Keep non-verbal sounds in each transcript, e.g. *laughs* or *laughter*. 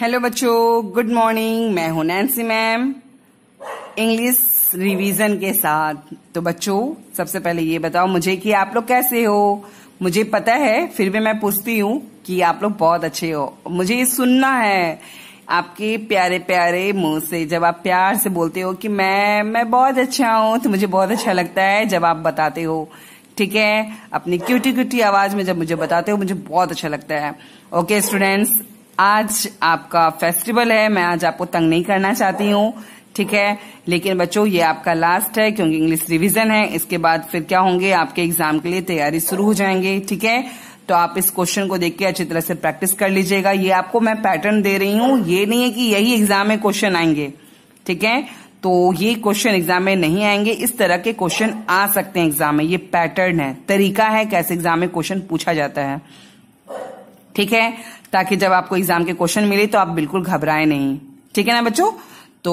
hello बच्चों good morning मैं हूं नैन्सी मैम इंग्लिश रिवीजन के साथ तो बच्चों सबसे पहले ये बताओ मुझे कि आप लोग कैसे हो मुझे पता है फिर भी मैं पूछती हूँ कि आप लोग बहुत अच्छे हो मुझे ये सुनना है आपके प्यारे प्यारे मुंह से जब आप प्यार से बोलते हो कि मैं मैं बहुत अच्छा हूँ तो मुझे बहुत अच्छा लगता है जब आप बताते हो ठीक है अपनी क्यूटी क्यूटी आवाज में जब मुझे बताते हो मुझे बहुत अच्छा लगता है ओके स्टूडेंट्स आज आपका फेस्टिवल है मैं आज आपको तंग नहीं करना चाहती हूँ ठीक है लेकिन बच्चों ये आपका लास्ट है क्योंकि इंग्लिश रिवीजन है इसके बाद फिर क्या होंगे आपके एग्जाम के लिए तैयारी शुरू हो जाएंगे ठीक है तो आप इस क्वेश्चन को देख के अच्छी तरह से प्रैक्टिस कर लीजिएगा ये आपको मैं पैटर्न दे रही हूँ ये नहीं है कि यही एग्जाम में क्वेश्चन आएंगे ठीक है तो ये क्वेश्चन एग्जाम में नहीं आएंगे इस तरह के क्वेश्चन आ सकते हैं एग्जाम में ये पैटर्न है तरीका है कैसे एग्जाम में क्वेश्चन पूछा जाता है ठीक है ताकि जब आपको एग्जाम के क्वेश्चन मिले तो आप बिल्कुल घबराए नहीं ठीक है ना बच्चों तो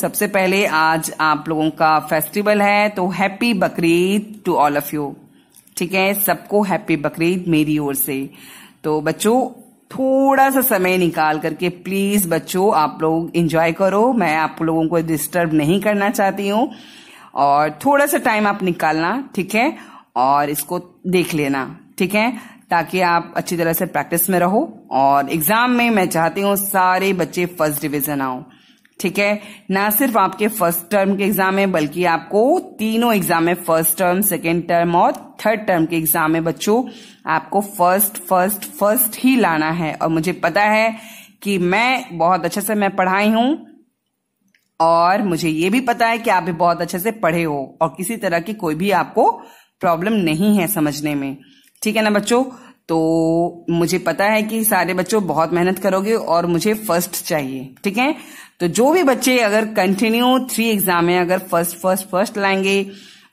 सबसे पहले आज आप लोगों का फेस्टिवल है तो happy Bakrid to all of you ठीक है सबको हैप्पी बकरीद मेरी ओर से तो बच्चों थोड़ा सा समय निकाल करके प्लीज बच्चों आप लोग इंजॉय करो मैं आप लोगों को डिस्टर्ब नहीं करना चाहती हूँ और थोड़ा सा टाइम आप निकालना ठीक है और इसको देख लेना ठीक है ताकि आप अच्छी तरह से प्रैक्टिस में रहो और एग्जाम में मैं चाहती हूँ सारे बच्चे फर्स्ट डिविजन आओ ठीक है ना सिर्फ आपके फर्स्ट टर्म के एग्जाम में बल्कि आपको तीनों एग्जाम में फर्स्ट टर्म सेकेंड टर्म और थर्ड टर्म के एग्जाम में बच्चों आपको फर्स्ट फर्स्ट फर्स्ट ही लाना है और मुझे पता है कि मैं बहुत अच्छे से मैं पढ़ाई हूं और मुझे ये भी पता है कि आप भी बहुत अच्छे से पढ़े हो और किसी तरह की कोई भी आपको प्रॉब्लम नहीं है समझने में ठीक है ना बच्चों तो मुझे पता है कि सारे बच्चों बहुत मेहनत करोगे और मुझे फर्स्ट चाहिए ठीक है तो जो भी बच्चे अगर कंटिन्यू थ्री एग्जाम में अगर फर्स्ट फर्स्ट फर्स्ट लाएंगे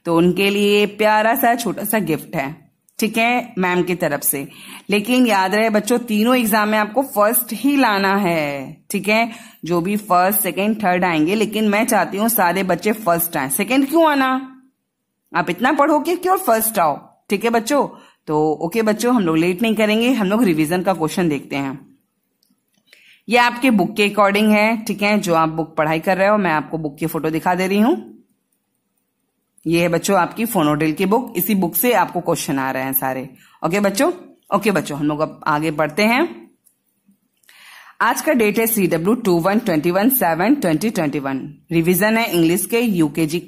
तो उनके लिए प्यारा सा छोटा सा गिफ्ट है ठीक है मैम की तरफ से लेकिन याद रहे बच्चों तीनों एग्जाम में आपको फर्स्ट ही लाना है ठीक है जो भी फर्स्ट सेकेंड थर्ड आएंगे लेकिन मैं चाहती हूँ सारे बच्चे फर्स्ट आए सेकेंड क्यों आना आप इतना पढ़ो कि क्यों फर्स्ट आओ ठीक है बच्चों तो ओके बच्चों हम लोग लेट नहीं करेंगे हम लोग रिविजन का क्वेश्चन देखते हैं ये आपके बुक के अकॉर्डिंग है ठीक है जो आप बुक पढ़ाई कर रहे हो मैं आपको बुक की फोटो दिखा दे रही हूं ये है बच्चों आपकी फोनोडिल की बुक इसी बुक से आपको क्वेश्चन आ रहे हैं सारे ओके बच्चों ओके बच्चों हम लोग अब आगे बढ़ते हैं आज का डेट है C W two one twenty one seven twenty twenty one revision है इंग्लिश के यूकेजी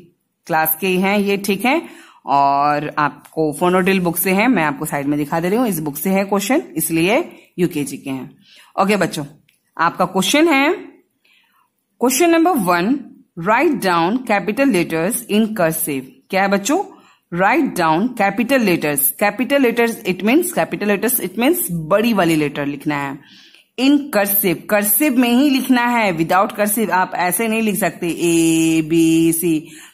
क्लास के हैं ये ठीक है और आपको फोनोटिल बुक से है मैं आपको साइड में दिखा दे रही हूँ इस बुक से है क्वेश्चन इसलिए यूकेजी के हैं ओके बच्चों आपका क्वेश्चन है question number one write down capital letters in cursive क्या है बच्चों write down capital letters capital letters it means capital letters it means बड़ी वाली लेटर लिखना है इन करसिव करसिव में ही लिखना है विदाउट करसिव आप ऐसे नहीं लिख सकते ए बी सी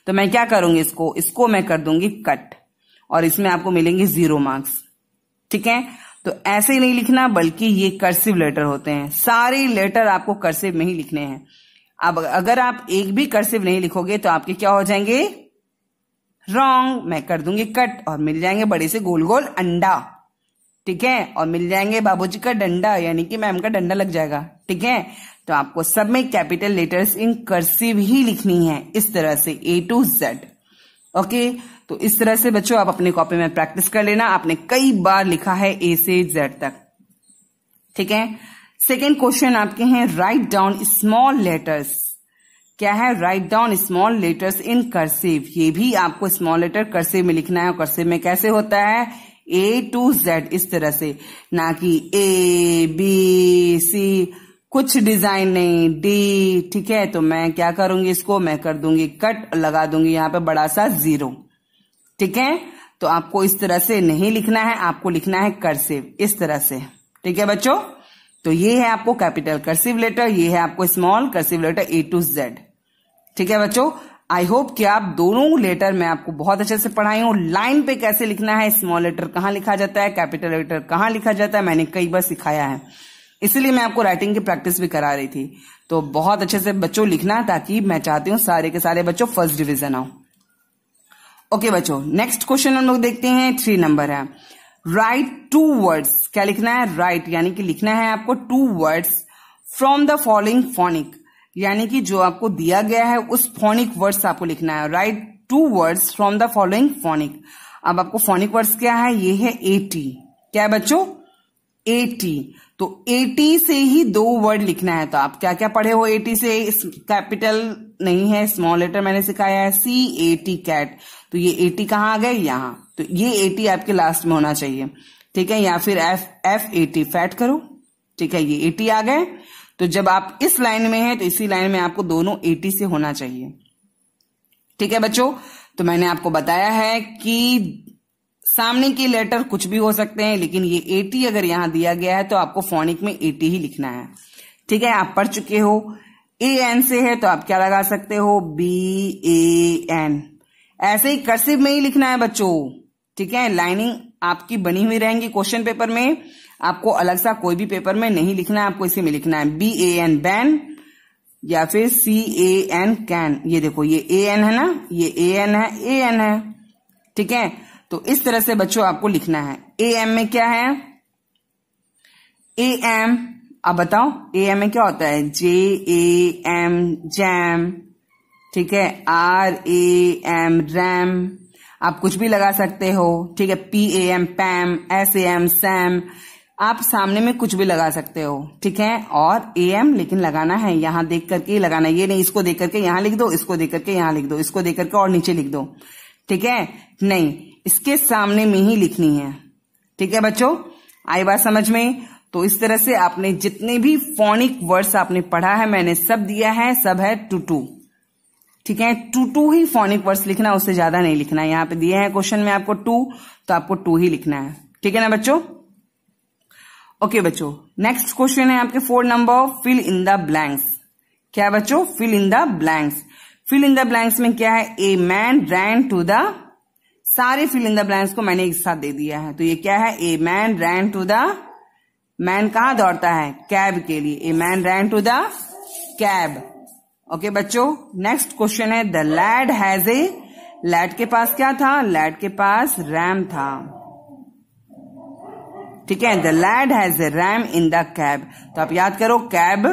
तो मैं क्या करूंगी इसको इसको मैं कर दूंगी कट और इसमें आपको मिलेंगे जीरो मार्क्स ठीक है तो ऐसे नहीं लिखना बल्कि ये करसिव लेटर होते हैं सारे लेटर आपको करसिव में ही लिखने हैं अब अगर आप एक भी करसिव नहीं लिखोगे तो आपके क्या हो जाएंगे रॉन्ग मैं कर दूंगी कट और मिल जाएंगे बड़े से गोल गोल अंडा ठीक है और मिल जाएंगे बाबूजी का डंडा यानी कि मैम का डंडा लग जाएगा ठीक है तो आपको सब में कैपिटल लेटर्स इन कर्सिव ही लिखनी है इस तरह से ए टू जेड ओके तो इस तरह से बच्चों आप अपने कॉपी में प्रैक्टिस कर लेना आपने कई बार लिखा है ए से जेड तक ठीक है सेकेंड क्वेश्चन आपके हैं राइट डाउन स्मॉल लेटर्स क्या है write down small letters in cursive ये भी आपको स्मॉल लेटर कर्सिव में लिखना है और कर्सिव में कैसे होता है ए टू जेड इस तरह से ना कि ए बी सी कुछ डिजाइन नहीं डी ठीक है तो मैं क्या करूंगी इसको मैं कर दूंगी कट लगा दूंगी यहाँ पे बड़ा सा जीरो ठीक है तो आपको इस तरह से नहीं लिखना है आपको लिखना है करसिव इस तरह से ठीक है बच्चों तो ये है आपको कैपिटल करसिव लेटर ये है आपको small cursive letter A to Z ठीक है बच्चों आई होप कि आप दोनों लेटर मैं आपको बहुत अच्छे से पढ़ाई हूँ लाइन पे कैसे लिखना है स्मॉल लेटर कहाँ लिखा जाता है कैपिटल लेटर कहाँ लिखा जाता है मैंने कई बार सिखाया है इसलिए मैं आपको राइटिंग की प्रैक्टिस भी करा रही थी तो बहुत अच्छे से बच्चों लिखना ताकि मैं चाहती हूँ सारे के सारे बच्चों फर्स्ट डिविजन आओ ओके बच्चों नेक्स्ट क्वेश्चन हम लोग देखते हैं थ्री नंबर है राइट टू वर्ड्स क्या लिखना है राइट यानी कि लिखना है आपको two words from the following phonic यानी कि जो आपको दिया गया है उस फोनिक वर्ड से आपको लिखना है write two words from the following phonic अब आपको फोनिक वर्ड्स क्या है ये है एटी क्या है बच्चों एटी तो एटी से ही दो वर्ड लिखना है तो आप क्या क्या पढ़े हो एटी से कैपिटल नहीं है स्मॉल लेटर मैंने सिखाया है सी ए टी कैट तो ये एटी कहाँ आ गए यहाँ तो ये एटी आपके लास्ट में होना चाहिए ठीक है या फिर एफ एफ एटी फैट करो ठीक है ये एटी आ गए तो जब आप इस लाइन में है तो इसी लाइन में आपको दोनों एटी से होना चाहिए ठीक है बच्चों तो मैंने आपको बताया है कि सामने के लेटर कुछ भी हो सकते हैं लेकिन ये एटी अगर यहां दिया गया है तो आपको फोनिक में एटी ही लिखना है ठीक है आप पढ़ चुके हो ए एन से है तो आप क्या लगा सकते हो बी ए एन ऐसे ही कर्सिव में ही लिखना है बच्चों ठीक है लाइनिंग आपकी बनी हुई रहेंगी क्वेश्चन पेपर में आपको अलग सा कोई भी पेपर में नहीं लिखना है आपको इसी में लिखना है बी ए एन बैन या फिर सी ए एन कैन ये देखो ये ए एन है ना ये ए एन है ए एन है ठीक है तो इस तरह से बच्चों आपको लिखना है ए एम में क्या है ए एम अब बताओ ए एम में क्या होता है जे ए एम जैम ठीक है आर ए एम रैम आप कुछ भी लगा सकते हो ठीक है P A M Pam S A M Sam आप सामने में कुछ भी लगा सकते हो ठीक है और ए एम लेकिन लगाना है यहां देख करके लगाना ये नहीं इसको देख करके यहां लिख दो इसको देख करके यहां लिख दो इसको देख करके और नीचे लिख दो ठीक है नहीं इसके सामने में ही लिखनी है ठीक है बच्चों आई बात समझ में तो इस तरह से आपने जितने भी फोनिक वर्ड्स आपने पढ़ा है मैंने सब दिया है सब है टू टू ठीक है टू टू ही फोनिक वर्ड्स लिखना उससे ज्यादा नहीं लिखना यहाँ पे दिए हैं क्वेश्चन में आपको टू तो आपको टू ही लिखना है ठीक है ना बच्चों ओके बच्चों नेक्स्ट क्वेश्चन है आपके four number fill in the blanks क्या है बच्चों fill in the blanks fill in the blanks में क्या है a man ran to the सारे फिल इन द ब्लैंक्स को मैंने एक साथ दे दिया है तो ये क्या है a man ran to the man कहा दौड़ता है कैब के लिए a man ran to the cab okay बच्चों नेक्स्ट क्वेश्चन है the lad has a lad के पास क्या था लैड के पास रैम था ठीक है the lad has a ram in the cab तो आप याद करो कैब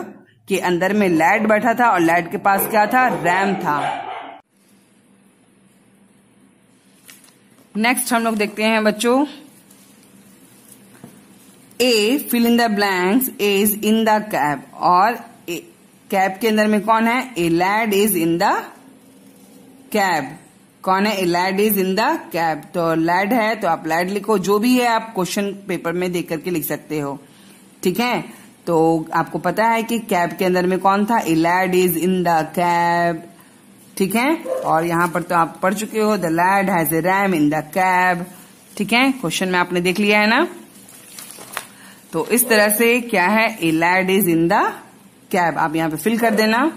के अंदर में लैड बैठा था और लैड के पास क्या था रैम था नेक्स्ट हम लोग देखते हैं बच्चों a fill in the blanks is in the cab और कैब के अंदर में कौन है a lad is in the cab कौन है lad is in the cab तो लैड है तो आप लैड लिखो जो भी है आप क्वेश्चन पेपर में देख करके लिख सकते हो ठीक है तो आपको पता है कि कैब के अंदर में कौन था a lad is in the cab ठीक है और यहाँ पर तो आप पढ़ चुके हो the lad has a ram in the cab ठीक है क्वेश्चन में आपने देख लिया है ना तो इस तरह से क्या है a lad is in the cab आप यहाँ पे फिल कर देना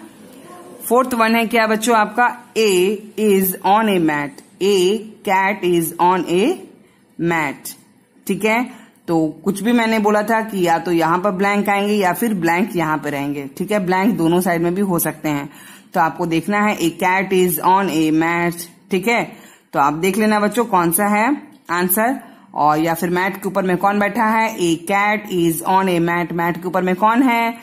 फोर्थ वन है क्या बच्चों आपका a is on a mat a cat is on a mat ठीक है तो कुछ भी मैंने बोला था कि या तो यहां पर ब्लैंक आएंगे या फिर ब्लैंक यहां पर रहेंगे ठीक है ब्लैंक दोनों साइड में भी हो सकते हैं तो आपको देखना है a cat is on a mat ठीक है तो आप देख लेना बच्चों कौन सा है आंसर और या फिर मैट के ऊपर में कौन बैठा है a cat is on a mat mat के ऊपर में कौन है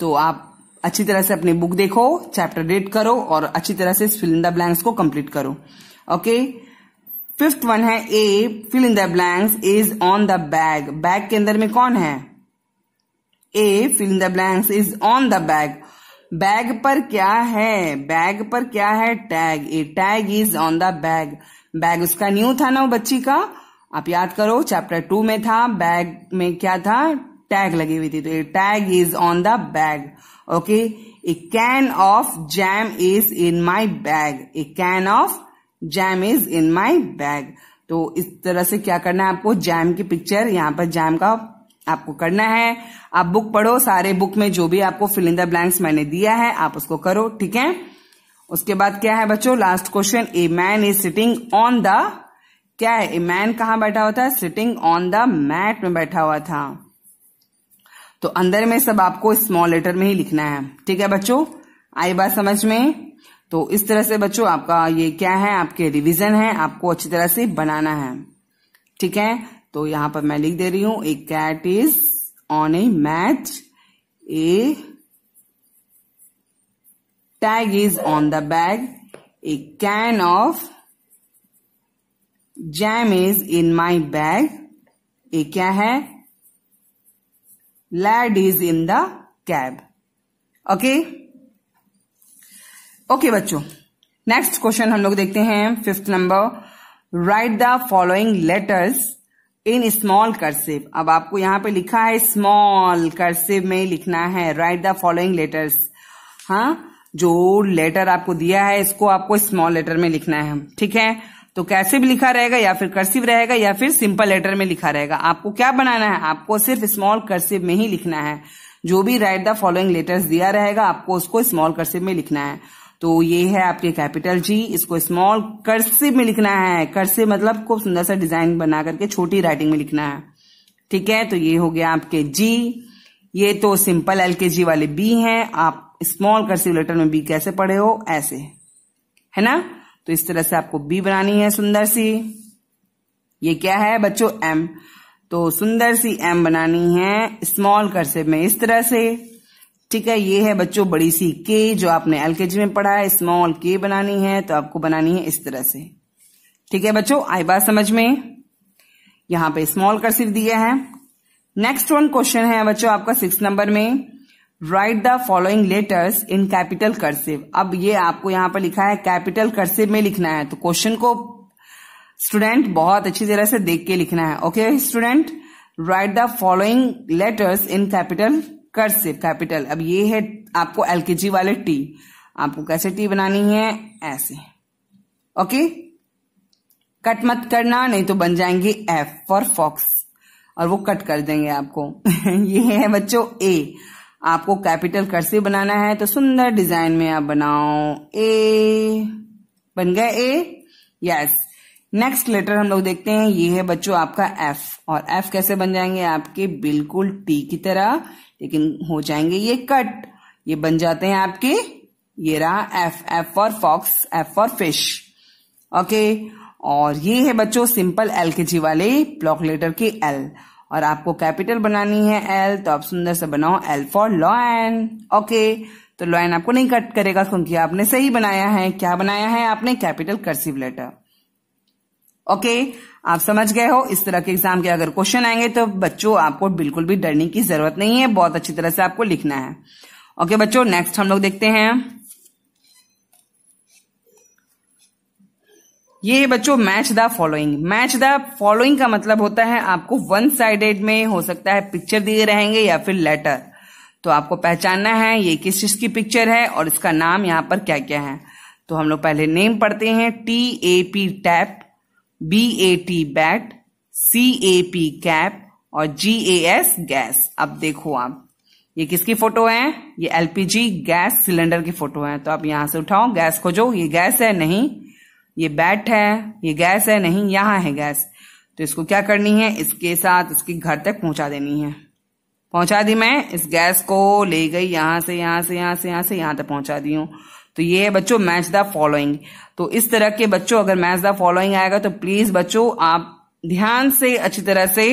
तो आप अच्छी तरह से अपनी बुक देखो चैप्टर रीड करो और अच्छी तरह से फिल इन द ब्लैंक्स को कंप्लीट करो ओके फिफ्थ वन है a fill in the blanks is on the bag bag के अंदर में कौन है a fill in the blanks is on the bag bag पर क्या है बैग पर क्या है tag a tag is on the bag bag उसका न्यू था ना बच्ची का आप याद करो चैप्टर टू में था बैग में क्या था टैग लगी हुई थी तो ये tag is on the bag okay a can of jam is in my bag a can of jam is in my bag तो इस तरह से क्या करना है आपको जैम की पिक्चर यहाँ पर जैम का आपको करना है आप बुक पढ़ो सारे बुक में जो भी आपको फिलिंदा ब्लैंक्स मैंने दिया है आप उसको करो ठीक है उसके बाद क्या है बच्चों last question a man is sitting on the क्या है ए मैन कहा बैठा हुआ था सिटिंग ऑन द मैट में बैठा हुआ था तो अंदर में सब आपको स्मॉल लेटर में ही लिखना है ठीक है बच्चों आई बात समझ में तो इस तरह से बच्चों आपका ये क्या है आपके रिविजन है आपको अच्छी तरह से बनाना है ठीक है तो यहां पर मैं लिख दे रही हूं a cat is on a match a tag is on the bag a can of jam is in my bag ये क्या है lad is in the cab okay okay बच्चों नेक्स्ट क्वेश्चन हम लोग देखते हैं fifth number write the following letters in small cursive अब आपको यहां पे लिखा है स्मॉल करसिव में लिखना है राइट द फॉलोइंग लेटर्स हाँ जो लेटर आपको दिया है इसको आपको स्मॉल लेटर में लिखना है ठीक है तो कैसे भी लिखा रहेगा या फिर कर्सिव रहेगा या फिर सिंपल लेटर में लिखा रहेगा आपको क्या बनाना है आपको सिर्फ स्मॉल कर्सिव में ही लिखना है जो भी राइट द फॉलोइंग लेटर्स दिया रहेगा आपको उसको स्मॉल कर्सिव में लिखना है तो ये है आपके कैपिटल जी इसको स्मॉल कर्सिव में लिखना है कर्सिव मतलब खूब सुंदर सा डिजाइन बना करके छोटी राइटिंग में लिखना है ठीक है तो ये हो गया आपके जी ये तो सिंपल एल के जी वाले बी हैं आप स्मॉल कर्सिव लेटर में बी कैसे पढ़े हो ऐसे है ना तो इस तरह से आपको बी बनानी है सुंदर सी ये क्या है बच्चों एम तो सुंदर सी एम बनानी है स्मॉल कर्सिव में इस तरह से ठीक है ये है बच्चों बड़ी सी के जो आपने एलकेजी में पढ़ा है स्मॉल के बनानी है तो आपको बनानी है इस तरह से ठीक है बच्चों आई बात समझ में यहां पे स्मॉल कर्सिव दिया है नेक्स्ट वन क्वेश्चन है बच्चों आपका सिक्स नंबर में write the following letters in capital cursive अब ये आपको यहाँ पर लिखा है कैपिटल कर्सिव में लिखना है तो क्वेश्चन को स्टूडेंट बहुत अच्छी तरह से देख के लिखना है okay student write the following letters in capital cursive capital अब ये है आपको एलकेजी वाले टी आपको कैसे टी बनानी है ऐसे ओके कट मत करना नहीं तो बन जाएंगे एफ फॉर फॉक्स और वो कट कर देंगे आपको *laughs* ये है बच्चों ए आपको कैपिटल कर्सिव बनाना है तो सुंदर डिजाइन में आप बनाओ ए बन गया ए यस नेक्स्ट लेटर हम लोग देखते हैं ये है बच्चों आपका एफ और एफ कैसे बन जाएंगे आपके बिल्कुल टी की तरह लेकिन हो जाएंगे ये कट ये बन जाते हैं आपके ये रहा F F for fox F for fish okay और ये है बच्चों सिंपल एल के जी वाले ब्लॉक लेटर के एल और आपको कैपिटल बनानी है एल तो आप सुंदर से बनाओ एल फॉर लॉयन ओके तो लॉयन आपको नहीं कट करेगा क्योंकि आपने सही बनाया है क्या बनाया है आपने कैपिटल कर्सिव लेटर ओके आप समझ गए हो इस तरह के एग्जाम के अगर क्वेश्चन आएंगे तो बच्चों आपको बिल्कुल भी डरने की जरूरत नहीं है बहुत अच्छी तरह से आपको लिखना है ओके बच्चों नेक्स्ट हम लोग देखते हैं ये बच्चों match the following match the following का मतलब होता है आपको वन साइडेड में हो सकता है पिक्चर दिए रहेंगे या फिर लेटर तो आपको पहचानना है ये किस चीज की पिक्चर है और इसका नाम यहाँ पर क्या क्या है तो हम लोग पहले नेम पढ़ते हैं T A P tap B A T bat C A P cap और जी ए एस गैस अब देखो आप ये किसकी फोटो है ये एलपीजी गैस सिलेंडर की फोटो है तो आप यहां से उठाओ गैस खोजो ये गैस है नहीं ये बैट है ये गैस है नहीं यहाँ है गैस तो इसको क्या करनी है इसके साथ इसके घर तक पहुंचा देनी है पहुंचा दी मैं इस गैस को ले गई यहां से यहां से यहां से यहां से यहां तक पहुंचा दी हूँ तो ये है बच्चों मैच द फॉलोइंग तो इस तरह के बच्चों अगर मैच द फॉलोइंग आएगा तो प्लीज बच्चों आप ध्यान से अच्छी तरह से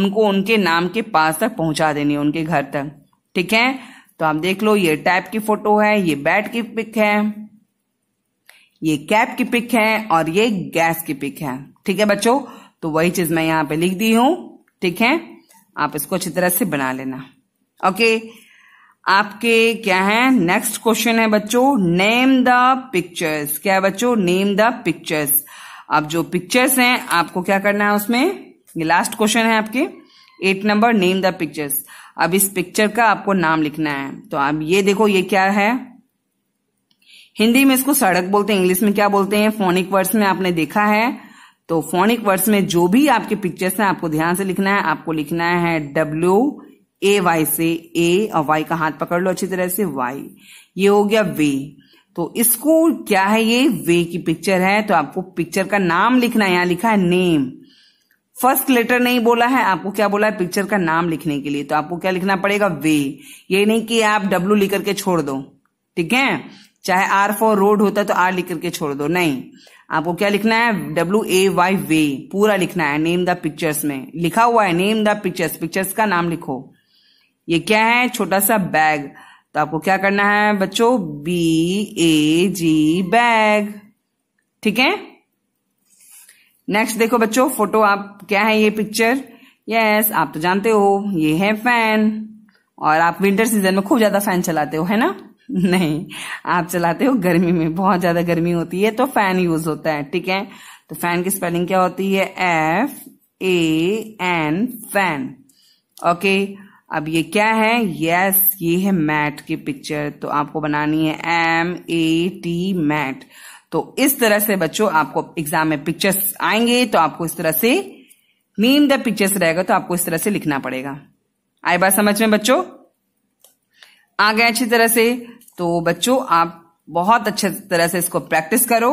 उनको उनके नाम के पास तक पहुंचा देनी है उनके घर तक ठीक है तो आप देख लो ये टैप की फोटो है ये बैट की पिक है ये कैप की पिक है और ये गैस की पिक है ठीक है बच्चों तो वही चीज मैं यहाँ पे लिख दी हूं ठीक है आप इसको अच्छी तरह से बना लेना ओके आपके क्या है नेक्स्ट क्वेश्चन है बच्चों नेम द पिक्चर्स क्या बच्चों नेम द पिक्चर्स अब जो पिक्चर्स हैं आपको क्या करना है उसमें ये लास्ट क्वेश्चन है आपके eight number name the pictures अब इस पिक्चर का आपको नाम लिखना है तो अब ये देखो ये क्या है हिंदी में इसको सड़क बोलते हैं इंग्लिश में क्या बोलते हैं फोनिक वर्ड्स में आपने देखा है तो फोनिक वर्ड्स में जो भी आपके पिक्चर्स हैं आपको ध्यान से लिखना है आपको लिखना है डब्ल्यू ए वाई से ए और वाई का हाथ पकड़ लो अच्छी तरह से वाई ये हो गया वे तो इसको क्या है ये वे की पिक्चर है तो आपको पिक्चर का नाम लिखना है यहाँ लिखा है नेम फर्स्ट लेटर नहीं बोला है आपको क्या बोला है पिक्चर का नाम लिखने के लिए तो आपको क्या लिखना पड़ेगा वे ये नहीं कि आप डब्ल्यू लिख करके छोड़ दो ठीक है चाहे आर फॉर रोड होता तो आर लिख करके छोड़ दो नहीं आपको क्या लिखना है डब्ल्यू ए वाई वे पूरा लिखना है नेम द पिक्चर्स में लिखा हुआ है नेम द पिक्चर्स पिक्चर्स का नाम लिखो ये क्या है छोटा सा बैग तो आपको क्या करना है बच्चों बी ए जी बैग ठीक है नेक्स्ट देखो बच्चों फोटो आप क्या है ये पिक्चर यस आप तो जानते हो ये है फैन और आप विंटर सीजन में खूब ज्यादा फैन चलाते हो है ना *laughs* नहीं आप चलाते हो गर्मी में बहुत ज्यादा गर्मी होती है तो फैन यूज होता है ठीक है तो फैन की स्पेलिंग क्या होती है F A N fan okay अब ये क्या है यस ये है मैट की पिक्चर तो आपको बनानी है एम ए टी मैट तो इस तरह से बच्चों आपको एग्जाम में पिक्चर्स आएंगे तो आपको इस तरह से नीम द पिक्चर्स रहेगा तो आपको इस तरह से लिखना पड़ेगा आई बात समझ में बच्चों आ गए अच्छी तरह से तो बच्चों आप बहुत अच्छे तरह से इसको प्रैक्टिस करो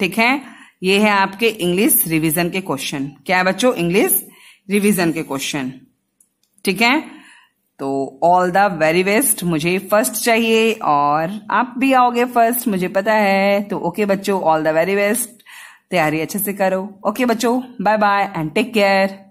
ठीक है ये है आपके इंग्लिश रिवीजन के क्वेश्चन क्या है बच्चों इंग्लिश रिवीजन के क्वेश्चन ठीक है तो ऑल द वेरी बेस्ट मुझे फर्स्ट चाहिए और आप भी आओगे फर्स्ट मुझे पता है तो ओके बच्चों ऑल द वेरी बेस्ट तैयारी अच्छे से करो ओके बच्चों bye bye and take care